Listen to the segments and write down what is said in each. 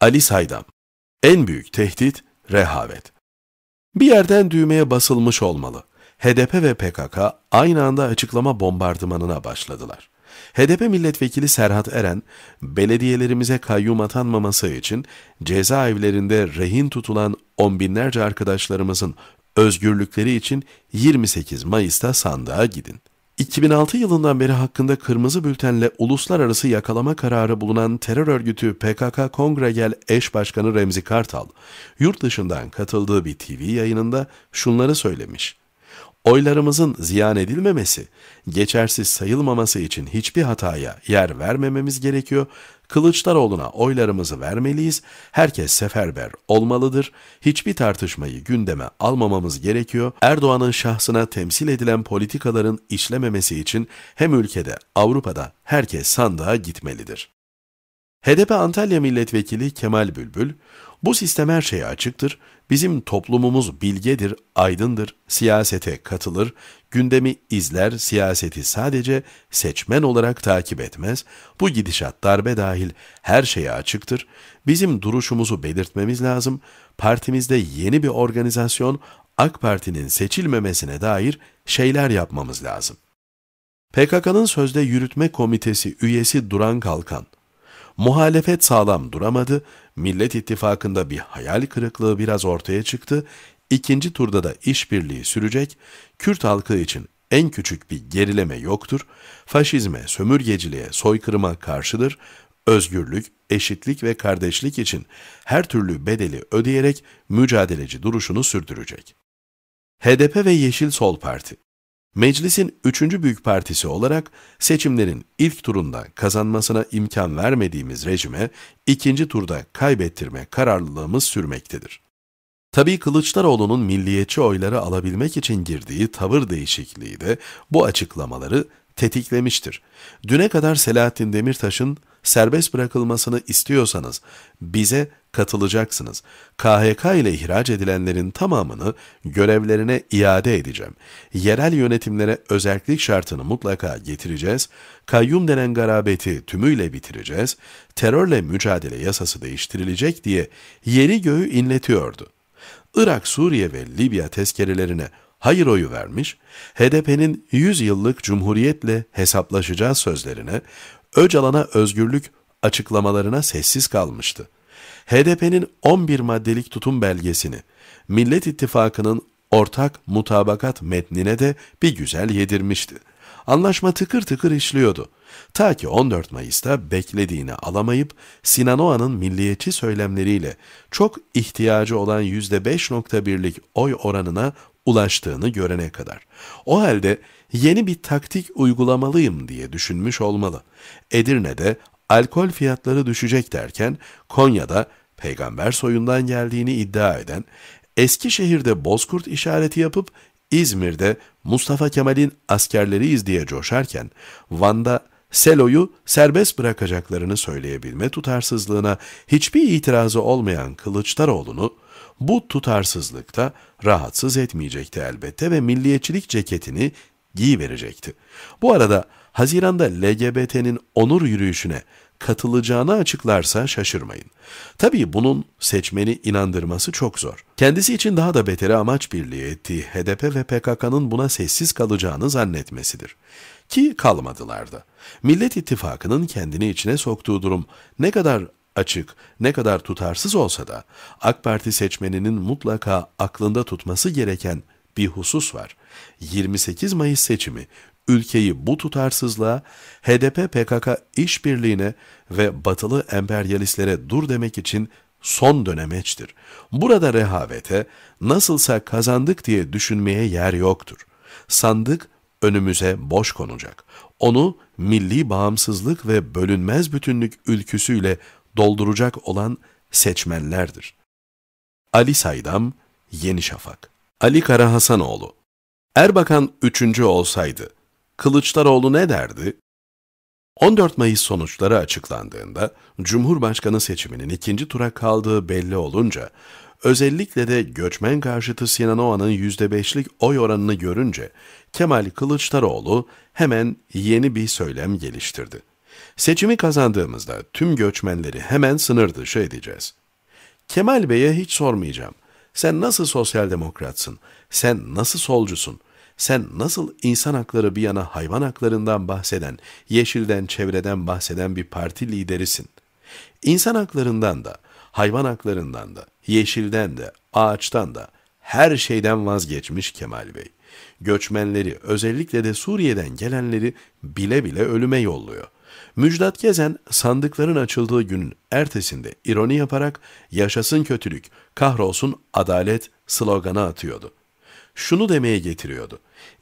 Ali Saydam En büyük tehdit rehavet. Bir yerden düğmeye basılmış olmalı. HDP ve PKK aynı anda açıklama bombardımanına başladılar. HDP milletvekili Serhat Eren, belediyelerimize kayyum atanmaması için cezaevlerinde rehin tutulan on binlerce arkadaşlarımızın özgürlükleri için 28 Mayıs'ta sandığa gidin. 2006 yılından beri hakkında kırmızı bültenle uluslararası yakalama kararı bulunan terör örgütü PKK Kongregel eş başkanı Remzi Kartal, yurt dışından katıldığı bir TV yayınında şunları söylemiş oylarımızın ziyan edilmemesi, geçersiz sayılmaması için hiçbir hataya yer vermememiz gerekiyor. Kılıçdaroğlu'na oylarımızı vermeliyiz. Herkes seferber olmalıdır. Hiçbir tartışmayı gündeme almamamız gerekiyor. Erdoğan'ın şahsına temsil edilen politikaların işlememesi için hem ülkede, Avrupa'da herkes sandığa gitmelidir. HDP Antalya Milletvekili Kemal Bülbül, bu sistem her şeye açıktır, bizim toplumumuz bilgedir, aydındır, siyasete katılır, gündemi izler, siyaseti sadece seçmen olarak takip etmez, bu gidişat darbe dahil her şeye açıktır, bizim duruşumuzu belirtmemiz lazım, partimizde yeni bir organizasyon AK Parti'nin seçilmemesine dair şeyler yapmamız lazım. PKK'nın sözde yürütme komitesi üyesi Duran Kalkan, Muhalefet sağlam duramadı, Millet İttifakı'nda bir hayal kırıklığı biraz ortaya çıktı, ikinci turda da işbirliği sürecek, Kürt halkı için en küçük bir gerileme yoktur, faşizme, sömürgeciliğe, soykırıma karşıdır, özgürlük, eşitlik ve kardeşlik için her türlü bedeli ödeyerek mücadeleci duruşunu sürdürecek. HDP ve Yeşil Sol Parti Meclisin üçüncü büyük partisi olarak seçimlerin ilk turunda kazanmasına imkan vermediğimiz rejime ikinci turda kaybettirme kararlılığımız sürmektedir. Tabii Kılıçdaroğlu'nun milliyetçi oyları alabilmek için girdiği tavır değişikliği de bu açıklamaları tetiklemiştir. Düne kadar Selahattin Demirtaş'ın serbest bırakılmasını istiyorsanız bize katılacaksınız. KHK ile ihraç edilenlerin tamamını görevlerine iade edeceğim. Yerel yönetimlere özellik şartını mutlaka getireceğiz. Kayyum denen garabeti tümüyle bitireceğiz. Terörle mücadele yasası değiştirilecek diye yeri göğü inletiyordu. Irak, Suriye ve Libya tezkerelerine hayır oyu vermiş, HDP'nin 100 yıllık cumhuriyetle hesaplaşacağız sözlerine, Öcalan'a özgürlük açıklamalarına sessiz kalmıştı. HDP'nin 11 maddelik tutum belgesini, Millet İttifakı'nın ortak mutabakat metnine de bir güzel yedirmişti. Anlaşma tıkır tıkır işliyordu. Ta ki 14 Mayıs'ta beklediğini alamayıp Sinan milliyetçi söylemleriyle çok ihtiyacı olan %5.1'lik oy oranına ulaştığını görene kadar. O halde yeni bir taktik uygulamalıyım diye düşünmüş olmalı. Edirne'de alkol fiyatları düşecek derken Konya'da peygamber soyundan geldiğini iddia eden, Eskişehir'de bozkurt işareti yapıp İzmir'de Mustafa Kemal'in askerleriyiz diye coşarken Van'da Selo'yu serbest bırakacaklarını söyleyebilme tutarsızlığına hiçbir itirazı olmayan Kılıçdaroğlu'nu bu tutarsızlıkta rahatsız etmeyecekti elbette ve milliyetçilik ceketini giyiverecekti. Bu arada Haziran'da LGBT'nin onur yürüyüşüne katılacağını açıklarsa şaşırmayın. Tabii bunun seçmeni inandırması çok zor. Kendisi için daha da beteri amaç birliği ettiği HDP ve PKK'nın buna sessiz kalacağını zannetmesidir. Ki kalmadılar da. Millet İttifakı'nın kendini içine soktuğu durum ne kadar açık, ne kadar tutarsız olsa da AK Parti seçmeninin mutlaka aklında tutması gereken bir husus var. 28 Mayıs seçimi ülkeyi bu tutarsızlığa, HDP-PKK işbirliğine ve batılı emperyalistlere dur demek için son dönemeçtir. Burada rehavete nasılsa kazandık diye düşünmeye yer yoktur. Sandık önümüze boş konacak. Onu milli bağımsızlık ve bölünmez bütünlük ülküsüyle dolduracak olan seçmenlerdir. Ali Saydam, Yeni Şafak Ali Karahasanoğlu Erbakan 3. olsaydı, Kılıçdaroğlu ne derdi? 14 Mayıs sonuçları açıklandığında Cumhurbaşkanı seçiminin ikinci tura kaldığı belli olunca özellikle de göçmen karşıtı Sinan Oğan'ın %5'lik oy oranını görünce Kemal Kılıçdaroğlu hemen yeni bir söylem geliştirdi. Seçimi kazandığımızda tüm göçmenleri hemen sınır dışı edeceğiz. Kemal Bey'e hiç sormayacağım. Sen nasıl sosyal demokratsın? Sen nasıl solcusun? Sen nasıl insan hakları bir yana hayvan haklarından bahseden, yeşilden, çevreden bahseden bir parti liderisin. İnsan haklarından da, hayvan haklarından da, yeşilden de, ağaçtan da, her şeyden vazgeçmiş Kemal Bey. Göçmenleri, özellikle de Suriye'den gelenleri bile bile ölüme yolluyor. Müjdat Gezen sandıkların açıldığı günün ertesinde ironi yaparak yaşasın kötülük, kahrolsun adalet sloganı atıyordu şunu demeye getiriyordu.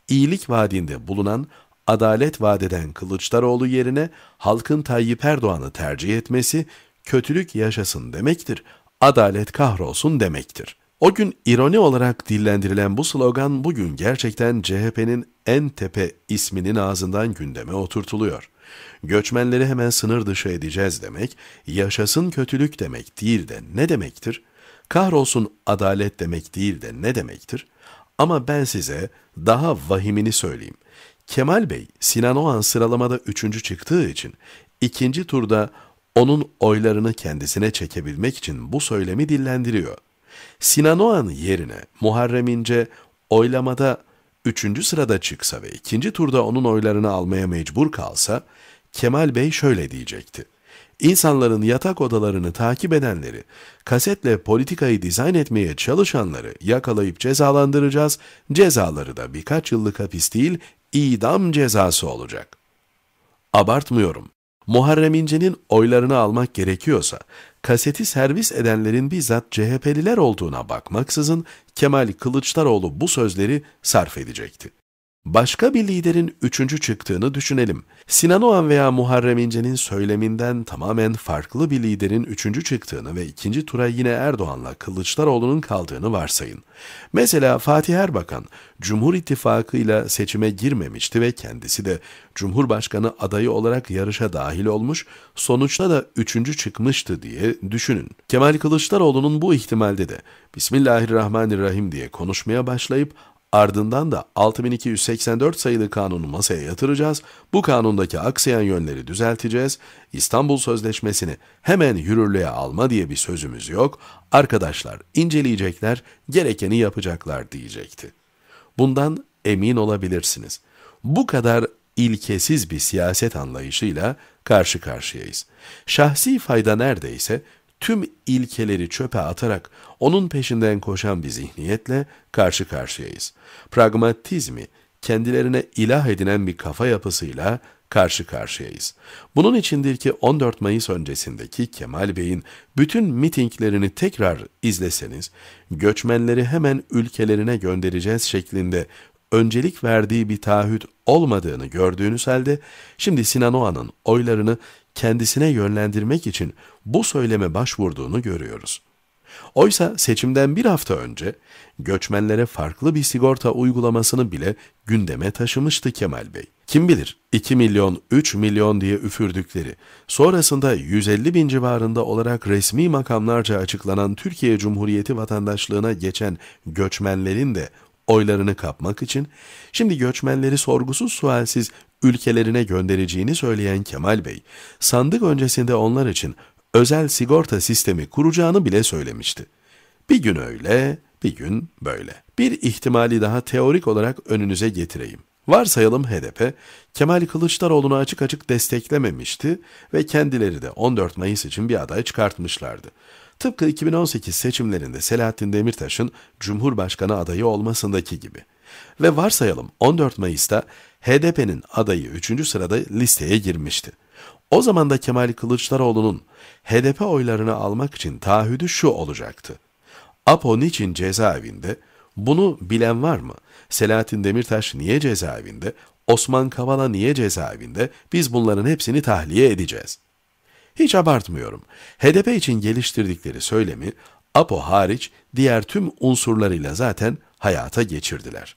İyilik vaadinde bulunan, adalet vadeden Kılıçdaroğlu yerine halkın Tayyip Erdoğan'ı tercih etmesi, kötülük yaşasın demektir, adalet kahrolsun demektir. O gün ironi olarak dillendirilen bu slogan bugün gerçekten CHP'nin en tepe isminin ağzından gündeme oturtuluyor. Göçmenleri hemen sınır dışı edeceğiz demek, yaşasın kötülük demek değil de ne demektir? Kahrolsun adalet demek değil de ne demektir? Ama ben size daha vahimini söyleyeyim. Kemal Bey, Sinan Oğan sıralamada üçüncü çıktığı için ikinci turda onun oylarını kendisine çekebilmek için bu söylemi dillendiriyor. Sinan Oğan yerine Muharrem İnce oylamada üçüncü sırada çıksa ve ikinci turda onun oylarını almaya mecbur kalsa, Kemal Bey şöyle diyecekti insanların yatak odalarını takip edenleri, kasetle politikayı dizayn etmeye çalışanları yakalayıp cezalandıracağız. Cezaları da birkaç yıllık hapis değil, idam cezası olacak. Abartmıyorum. Muharrem İnce'nin oylarını almak gerekiyorsa, kaseti servis edenlerin bizzat CHP'liler olduğuna bakmaksızın Kemal Kılıçdaroğlu bu sözleri sarf edecekti. Başka bir liderin üçüncü çıktığını düşünelim. Sinan veya Muharrem İnce'nin söyleminden tamamen farklı bir liderin üçüncü çıktığını ve ikinci tura yine Erdoğan'la Kılıçdaroğlu'nun kaldığını varsayın. Mesela Fatih Erbakan, Cumhur İttifakı ile seçime girmemişti ve kendisi de Cumhurbaşkanı adayı olarak yarışa dahil olmuş, sonuçta da üçüncü çıkmıştı diye düşünün. Kemal Kılıçdaroğlu'nun bu ihtimalde de Bismillahirrahmanirrahim diye konuşmaya başlayıp Ardından da 6284 sayılı kanunu masaya yatıracağız. Bu kanundaki aksayan yönleri düzelteceğiz. İstanbul Sözleşmesi'ni hemen yürürlüğe alma diye bir sözümüz yok. Arkadaşlar inceleyecekler, gerekeni yapacaklar diyecekti. Bundan emin olabilirsiniz. Bu kadar ilkesiz bir siyaset anlayışıyla karşı karşıyayız. Şahsi fayda neredeyse tüm ilkeleri çöpe atarak onun peşinden koşan bir zihniyetle karşı karşıyayız. Pragmatizmi kendilerine ilah edinen bir kafa yapısıyla karşı karşıyayız. Bunun içindir ki 14 Mayıs öncesindeki Kemal Bey'in bütün mitinglerini tekrar izleseniz, göçmenleri hemen ülkelerine göndereceğiz şeklinde öncelik verdiği bir taahhüt olmadığını gördüğünüz halde, şimdi Sinan oylarını kendisine yönlendirmek için bu söyleme başvurduğunu görüyoruz. Oysa seçimden bir hafta önce göçmenlere farklı bir sigorta uygulamasını bile gündeme taşımıştı Kemal Bey. Kim bilir 2 milyon 3 milyon diye üfürdükleri, sonrasında 150 bin civarında olarak resmi makamlarca açıklanan Türkiye Cumhuriyeti vatandaşlığına geçen göçmenlerin de oylarını kapmak için şimdi göçmenleri sorgusuz sualsiz ülkelerine göndereceğini söyleyen Kemal Bey, sandık öncesinde onlar için özel sigorta sistemi kuracağını bile söylemişti. Bir gün öyle, bir gün böyle. Bir ihtimali daha teorik olarak önünüze getireyim. Varsayalım HDP, Kemal Kılıçdaroğlu'nu açık açık desteklememişti ve kendileri de 14 Mayıs için bir aday çıkartmışlardı. Tıpkı 2018 seçimlerinde Selahattin Demirtaş'ın Cumhurbaşkanı adayı olmasındaki gibi. Ve varsayalım 14 Mayıs'ta HDP'nin adayı 3. sırada listeye girmişti. O zaman da Kemal Kılıçdaroğlu'nun HDP oylarını almak için taahhüdü şu olacaktı. Apo niçin cezaevinde? Bunu bilen var mı? Selahattin Demirtaş niye cezaevinde? Osman Kavala niye cezaevinde? Biz bunların hepsini tahliye edeceğiz. Hiç abartmıyorum. HDP için geliştirdikleri söylemi APO hariç diğer tüm unsurlarıyla zaten hayata geçirdiler.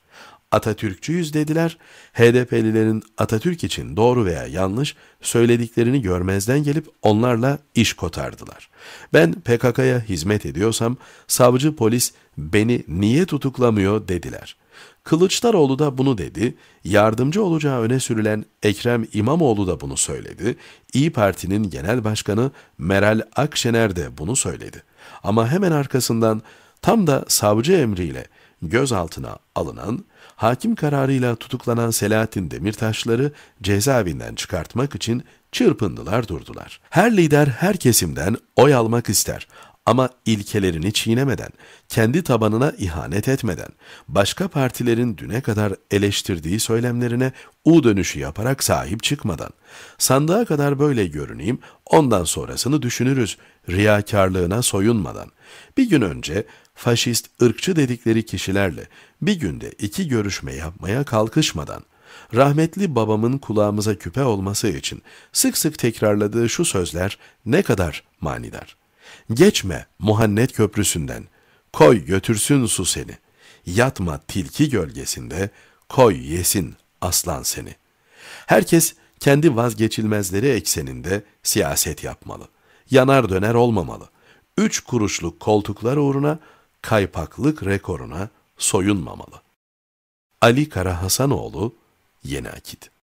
Atatürkçüyüz dediler, HDP'lilerin Atatürk için doğru veya yanlış söylediklerini görmezden gelip onlarla iş kotardılar. Ben PKK'ya hizmet ediyorsam savcı polis beni niye tutuklamıyor dediler. Kılıçdaroğlu da bunu dedi, yardımcı olacağı öne sürülen Ekrem İmamoğlu da bunu söyledi, İyi Parti'nin genel başkanı Meral Akşener de bunu söyledi. Ama hemen arkasından tam da savcı emriyle gözaltına alınan, hakim kararıyla tutuklanan Selahattin Demirtaşları cezaevinden çıkartmak için çırpındılar durdular. Her lider her kesimden oy almak ister ama ilkelerini çiğnemeden, kendi tabanına ihanet etmeden, başka partilerin düne kadar eleştirdiği söylemlerine U dönüşü yaparak sahip çıkmadan, sandığa kadar böyle görüneyim, ondan sonrasını düşünürüz, riyakarlığına soyunmadan, bir gün önce faşist, ırkçı dedikleri kişilerle bir günde iki görüşme yapmaya kalkışmadan, rahmetli babamın kulağımıza küpe olması için sık sık tekrarladığı şu sözler ne kadar manidar. Geçme Muhannet Köprüsü'nden, koy götürsün su seni. Yatma tilki gölgesinde, koy yesin aslan seni. Herkes kendi vazgeçilmezleri ekseninde siyaset yapmalı. Yanar döner olmamalı. Üç kuruşluk koltuklar uğruna, kaypaklık rekoruna soyunmamalı. Ali Kara Hasanoğlu, Yeni Akit